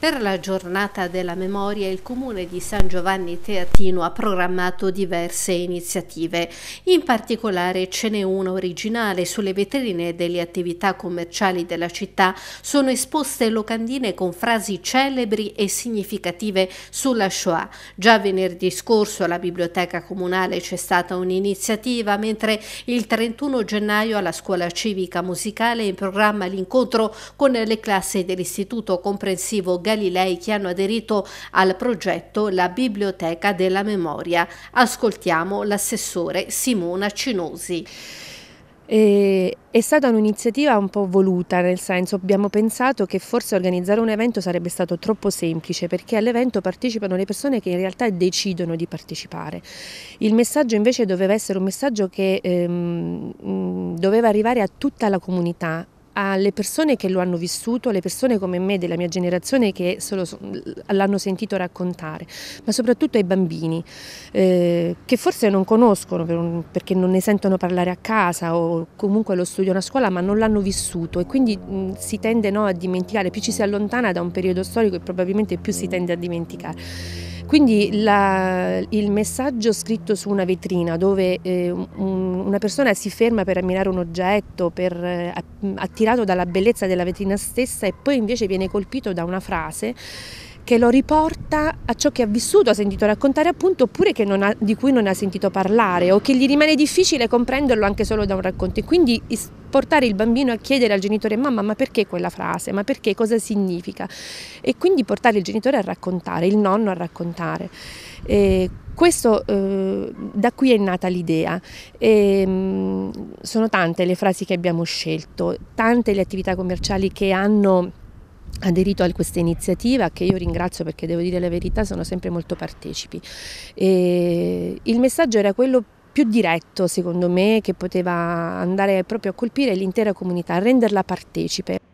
Per la giornata della memoria il comune di San Giovanni Teatino ha programmato diverse iniziative, in particolare ce n'è una originale sulle vetrine delle attività commerciali della città sono esposte locandine con frasi celebri e significative sulla Shoah. Già venerdì scorso alla biblioteca comunale c'è stata un'iniziativa, mentre il 31 gennaio alla scuola civica musicale è in programma l'incontro con le classi dell'istituto comprensivo Galilei che hanno aderito al progetto La Biblioteca della Memoria. Ascoltiamo l'assessore Simona Cinosi. è stata un'iniziativa un po' voluta, nel senso abbiamo pensato che forse organizzare un evento sarebbe stato troppo semplice perché all'evento partecipano le persone che in realtà decidono di partecipare. Il messaggio invece doveva essere un messaggio che ehm, doveva arrivare a tutta la comunità, alle persone che lo hanno vissuto, alle persone come me della mia generazione che l'hanno sentito raccontare, ma soprattutto ai bambini eh, che forse non conoscono per un, perché non ne sentono parlare a casa o comunque lo studiano a scuola ma non l'hanno vissuto e quindi mh, mm, si tende no, a dimenticare, più ci si allontana da un periodo storico e probabilmente più si tende a dimenticare. Quindi la, il messaggio scritto su una vetrina dove eh, un, una persona si ferma per ammirare un oggetto, per, eh, attirato dalla bellezza della vetrina stessa e poi invece viene colpito da una frase che lo riporta a ciò che ha vissuto, ha sentito raccontare appunto, oppure ha, di cui non ha sentito parlare o che gli rimane difficile comprenderlo anche solo da un racconto. E quindi portare il bambino a chiedere al genitore mamma ma perché quella frase, ma perché cosa significa e quindi portare il genitore a raccontare, il nonno a raccontare. E questo eh, da qui è nata l'idea. E, ehm, mh, sono tante le frasi che abbiamo scelto, tante le attività commerciali che hanno aderito a questa iniziativa che io ringrazio perché devo dire la verità sono sempre molto partecipi. E il messaggio era quello più diretto secondo me che poteva andare proprio a colpire l'intera comunità, a renderla partecipe.